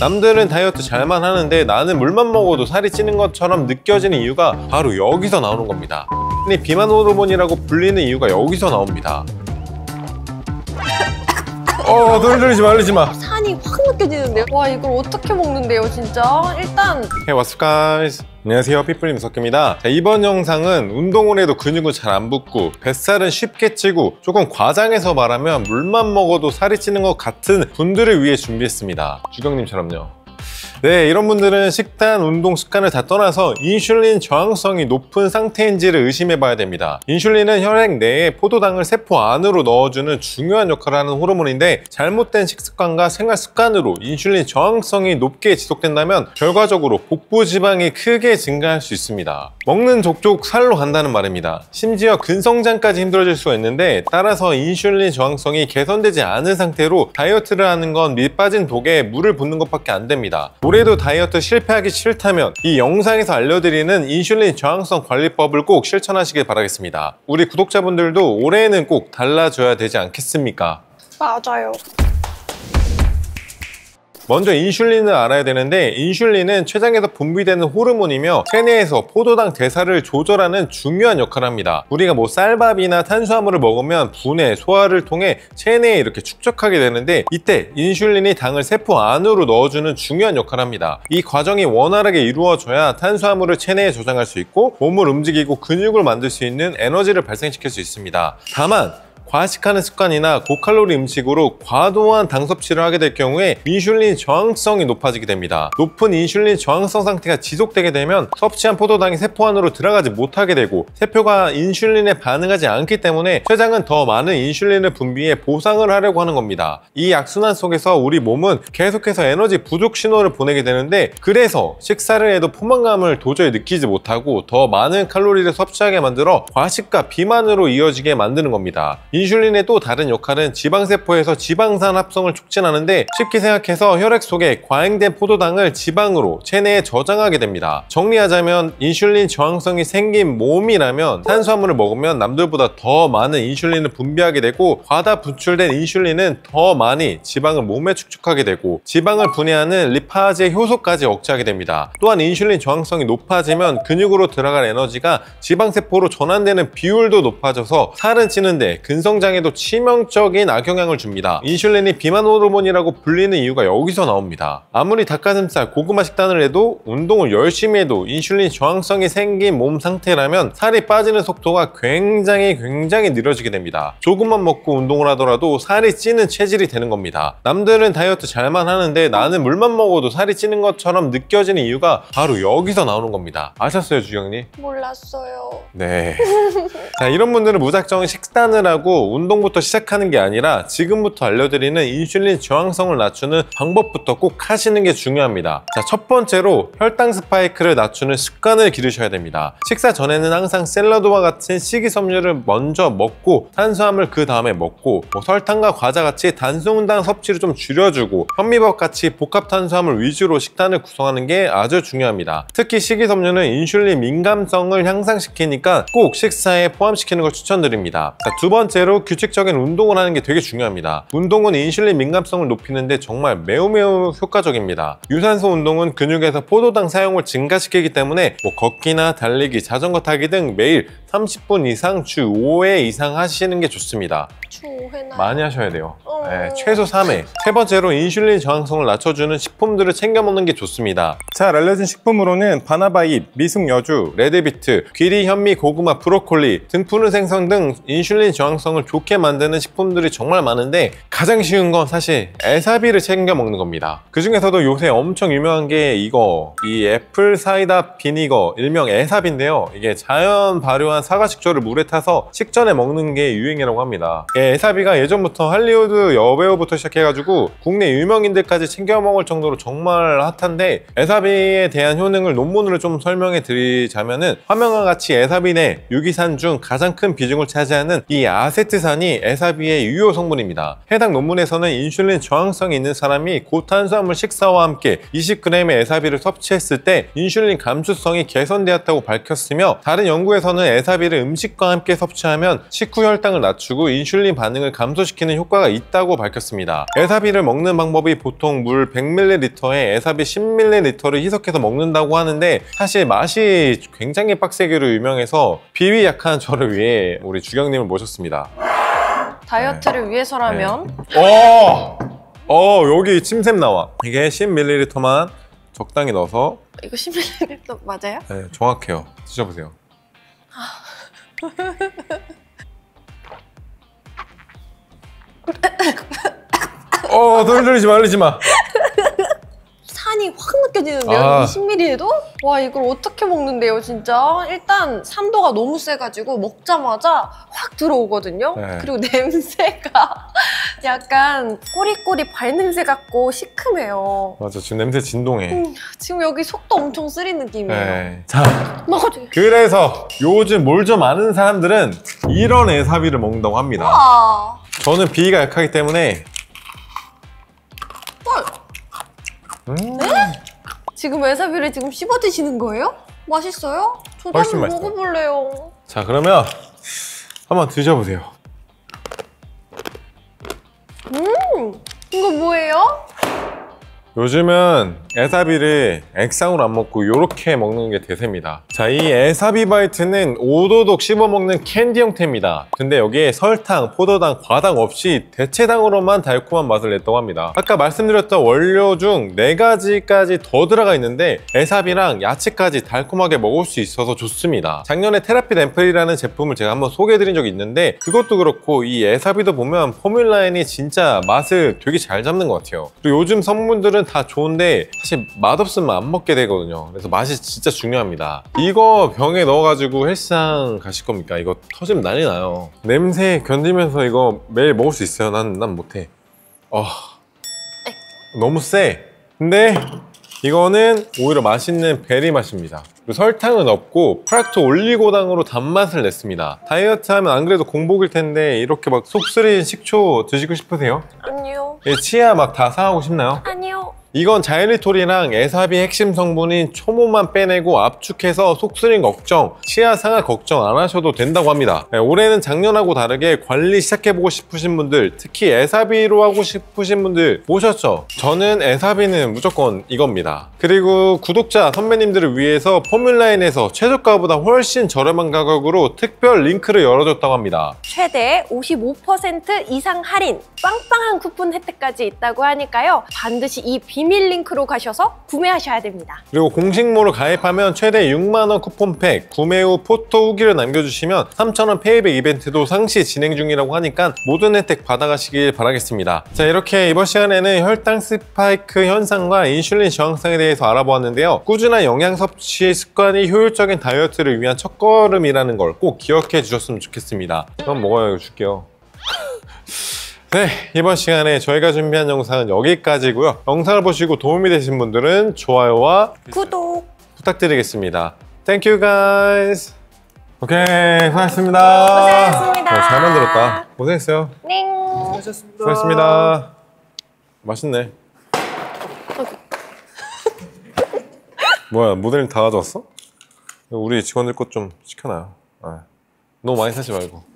남들은 다이어트 잘만 하는데 나는 물만 먹어도 살이 찌는 것처럼 느껴지는 이유가 바로 여기서 나오는 겁니다 비만 호르몬이라고 불리는 이유가 여기서 나옵니다 어, 돌돌리지 어, 마, 리지 마. 산이 확 느껴지는데요? 와, 이걸 어떻게 먹는데요, 진짜? 일단 Hey, what's up, guys? 안녕하세요 피플님 석규입니다 자, 이번 영상은 운동을 해도 근육은 잘 안 붙고 뱃살은 쉽게 찌고 조금 과장해서 말하면 물만 먹어도 살이 찌는 것 같은 분들을 위해 준비했습니다 주경님처럼요 네, 이런 분들은 식단, 운동 습관을 다 떠나서 인슐린 저항성이 높은 상태인지를 의심해 봐야 됩니다. 인슐린은 혈액 내에 포도당을 세포 안으로 넣어주는 중요한 역할을 하는 호르몬인데 잘못된 식습관과 생활 습관으로 인슐린 저항성이 높게 지속된다면 결과적으로 복부 지방이 크게 증가할 수 있습니다. 먹는 족족 살로 간다는 말입니다. 심지어 근성장까지 힘들어질 수가 있는데 따라서 인슐린 저항성이 개선되지 않은 상태로 다이어트를 하는 건 밑 빠진 독에 물을 붓는 것밖에 안 됩니다. 올해도 다이어트 실패하기 싫다면 이 영상에서 알려드리는 인슐린 저항성 관리법을 꼭 실천하시길 바라겠습니다. 우리 구독자분들도 올해에는 꼭 달라져야 되지 않겠습니까? 맞아요. 먼저 인슐린을 알아야 되는데 인슐린은 췌장에서 분비되는 호르몬이며 체내에서 포도당 대사를 조절하는 중요한 역할을 합니다. 우리가 뭐 쌀밥이나 탄수화물을 먹으면 분해, 소화를 통해 체내에 이렇게 축적하게 되는데 이때 인슐린이 당을 세포 안으로 넣어주는 중요한 역할을 합니다. 이 과정이 원활하게 이루어져야 탄수화물을 체내에 저장할 수 있고 몸을 움직이고 근육을 만들 수 있는 에너지를 발생시킬 수 있습니다. 다만 과식하는 습관이나 고칼로리 음식으로 과도한 당 섭취를 하게 될 경우에 인슐린 저항성이 높아지게 됩니다. 높은 인슐린 저항성 상태가 지속되게 되면 섭취한 포도당이 세포 안으로 들어가지 못하게 되고 세포가 인슐린에 반응하지 않기 때문에 췌장은 더 많은 인슐린을 분비해 보상을 하려고 하는 겁니다. 이 약순환 속에서 우리 몸은 계속해서 에너지 부족 신호를 보내게 되는데 그래서 식사를 해도 포만감을 도저히 느끼지 못하고 더 많은 칼로리를 섭취하게 만들어 과식과 비만으로 이어지게 만드는 겁니다. 인슐린의 또 다른 역할은 지방세포에서 지방산 합성을 촉진하는데 쉽게 생각해서 혈액 속에 과잉된 포도당을 지방으로 체내에 저장하게 됩니다. 정리하자면 인슐린 저항성이 생긴 몸이라면 탄수화물을 먹으면 남들보다 더 많은 인슐린을 분비하게 되고 과다 분출된 인슐린은 더 많이 지방을 몸에 축적하게 되고 지방을 분해하는 리파제 효소까지 억제하게 됩니다. 또한 인슐린 저항성이 높아지면 근육으로 들어갈 에너지가 지방세포로 전환되는 비율도 높아져서 살은 찌는데 근성 인성장애도 치명적인 악영향을 줍니다. 인슐린이 비만 호르몬이라고 불리는 이유가 여기서 나옵니다. 아무리 닭가슴살, 고구마 식단을 해도 운동을 열심히 해도 인슐린 저항성이 생긴 몸 상태라면 살이 빠지는 속도가 굉장히 굉장히 느려지게 됩니다. 조금만 먹고 운동을 하더라도 살이 찌는 체질이 되는 겁니다. 남들은 다이어트 잘만 하는데 나는 물만 먹어도 살이 찌는 것처럼 느껴지는 이유가 바로 여기서 나오는 겁니다. 아셨어요, 주경님? 몰랐어요. 네. 자, 이런 분들은 무작정 식단을 하고 운동부터 시작하는 게 아니라 지금부터 알려드리는 인슐린 저항성을 낮추는 방법부터 꼭 하시는 게 중요합니다. 자, 첫 번째로 혈당 스파이크를 낮추는 습관을 기르셔야 됩니다. 식사 전에는 항상 샐러드와 같은 식이섬유를 먼저 먹고 탄수화물 그 다음에 먹고 뭐 설탕과 과자 같이 단순당 섭취를 좀 줄여주고 현미밥 같이 복합 탄수화물 위주로 식단을 구성하는 게 아주 중요합니다. 특히 식이섬유는 인슐린 민감성을 향상시키니까 꼭 식사에 포함시키는 걸 추천드립니다. 자, 두 번째로 대로 규칙적인 운동을 하는 게 되게 중요합니다. 운동은 인슐린 민감성을 높이는데 정말 매우 매우 효과적입니다. 유산소 운동은 근육에서 포도당 사용을 증가시키기 때문에 뭐 걷기나 달리기, 자전거 타기 등 매일 30분 이상 주 5회 이상 하시는 게 좋습니다. 초 회나 많이 하셔야 돼요 어... 네, 최소 3회 세 번째로 인슐린 저항성을 낮춰주는 식품들을 챙겨 먹는 게 좋습니다 잘 알려진 식품으로는 바나바잎, 미숙여주, 레드비트, 귀리, 현미, 고구마, 브로콜리, 등 푸른 생선 등 인슐린 저항성을 좋게 만드는 식품들이 정말 많은데 가장 쉬운 건 사실 에사비를 챙겨 먹는 겁니다 그 중에서도 요새 엄청 유명한 게 이거 이 애플 사이다 비니거 일명 에사비인데요 이게 자연 발효한 사과 식초를 물에 타서 식전에 먹는 게 유행이라고 합니다 예, 해사비가 예전부터 할리우드 여배우부터 시작해가지고 국내 유명인들까지 챙겨 먹을 정도로 정말 핫한데 에사비에 대한 효능을 논문으로 좀 설명해 드리자면은 화면과 같이 에사비 내 유기산 중 가장 큰 비중을 차지하는 이 아세트산이 에사비의 유효 성분입니다. 해당 논문에서는 인슐린 저항성이 있는 사람이 고탄수화물 식사와 함께 20g의 에사비를 섭취했을 때 인슐린 감수성이 개선되었다고 밝혔으며 다른 연구에서는 에사비를 음식과 함께 섭취하면 식후 혈당을 낮추고 인슐린 인슐린 반응을 감소시키는 효과가 있다고 밝혔습니다. 에사비를 먹는 방법이 보통 물 100ml에 에사비 10ml를 희석해서 먹는다고 하는데 사실 맛이 굉장히 빡세기로 유명해서 비위 약한 저를 위해 우리 주경님을 모셨습니다. 다이어트를 네. 위해서라면 네. 어! 어 여기 침샘 나와 이게 10ml만 적당히 넣어서 이거 10ml 맞아요? 네 정확해요 드셔보세요 어, 돌돌리지 마, 흘리지 마. 산이 확 느껴지는 면 아. 20ml도? 와 이걸 어떻게 먹는데요 진짜 일단 산도가 너무 세가지고 먹자마자 확 들어오거든요 네. 그리고 냄새가 약간 꼬리꼬리 발냄새 같고 시큼해요 맞아 지금 냄새 진동해 음, 지금 여기 속도 엄청 쓰린 느낌이에요 네. 자 먹어줘요 그래서 요즘 뭘 좀 아는 사람들은 이런 애사비를 먹는다고 합니다 우와. 저는 비위가 약하기 때문에 헐! 음. 네? 지금 외사비를 지금 씹어 드시는 거예요? 맛있어요? 저도 한번 먹어볼래요. 자 그러면 한번 드셔보세요. 요즘은 에사비를 액상으로 안 먹고 이렇게 먹는 게 대세입니다 자이 에사비 바이트는 오도독 씹어 먹는 캔디 형태입니다 근데 여기에 설탕, 포도당, 과당 없이 대체당으로만 달콤한 맛을 냈다고 합니다 아까 말씀드렸던 원료 중 4가지까지 더 들어가 있는데 에사비랑 야채까지 달콤하게 먹을 수 있어서 좋습니다 작년에 테라피 램플이라는 제품을 제가 한번 소개해드린 적이 있는데 그것도 그렇고 이 에사비도 보면 포뮬라인이 진짜 맛을 되게 잘 잡는 것 같아요 그리고 요즘 성분들은 맛있다 좋은데 사실 맛없으면 안 먹게 되거든요 그래서 맛이 진짜 중요합니다 이거 병에 넣어가지고 헬스장 가실 겁니까? 이거 터지면 난리 나요 냄새 견디면서 이거 매일 먹을 수 있어요 난, 난 못해 어... 너무 세 근데 이거는 오히려 맛있는 베리 맛입니다 설탕은 없고 프락토 올리고당으로 단맛을 냈습니다 다이어트 하면 안 그래도 공복일 텐데 이렇게 막 속 쓰린 식초 드시고 싶으세요? 아니요 예, 치아 막 다 사가고 싶나요? 아니. 이건 자이리톨이랑 에사비 핵심 성분인 초모만 빼내고 압축해서 속쓰린 걱정, 치아 상하 걱정 안 하셔도 된다고 합니다. 네, 올해는 작년하고 다르게 관리 시작해보고 싶으신 분들, 특히 에사비로 하고 싶으신 분들 보셨죠 저는 에사비는 무조건 이겁니다. 그리고 구독자 선배님들을 위해서 포뮬라인에서 최저가보다 훨씬 저렴한 가격으로 특별 링크를 열어줬다고 합니다. 최대 55% 이상 할인, 빵빵한 쿠폰 혜택까지 있다고 하니까요. 반드시 이 비... 비밀 링크로 가셔서 구매하셔야 됩니다. 그리고 공식몰을 가입하면 최대 6만원 쿠폰팩, 구매 후 포토 후기를 남겨주시면 3천원 페이백 이벤트도 상시 진행 중이라고 하니까 모든 혜택 받아가시길 바라겠습니다. 자 이렇게 이번 시간에는 혈당 스파이크 현상과 인슐린 저항성에 대해서 알아보았는데요. 꾸준한 영양 섭취 습관이 효율적인 다이어트를 위한 첫걸음이라는 걸 꼭 기억해 주셨으면 좋겠습니다. 그럼 먹어요. 이거 줄게요. 네 이번 시간에 저희가 준비한 영상은 여기까지고요 영상을 보시고 도움이 되신 분들은 좋아요와 구독 부탁드리겠습니다 Thank you guys 오케이 고하셨습니다 고생했습니다 네, 잘 만들었다 고생했어요 넹 수고하셨습니다 수고하셨습니다 맛있네 뭐야 모델링 다 가져왔어? 우리 직원들 것 좀 시켜놔요 아, 너무 많이 사지 말고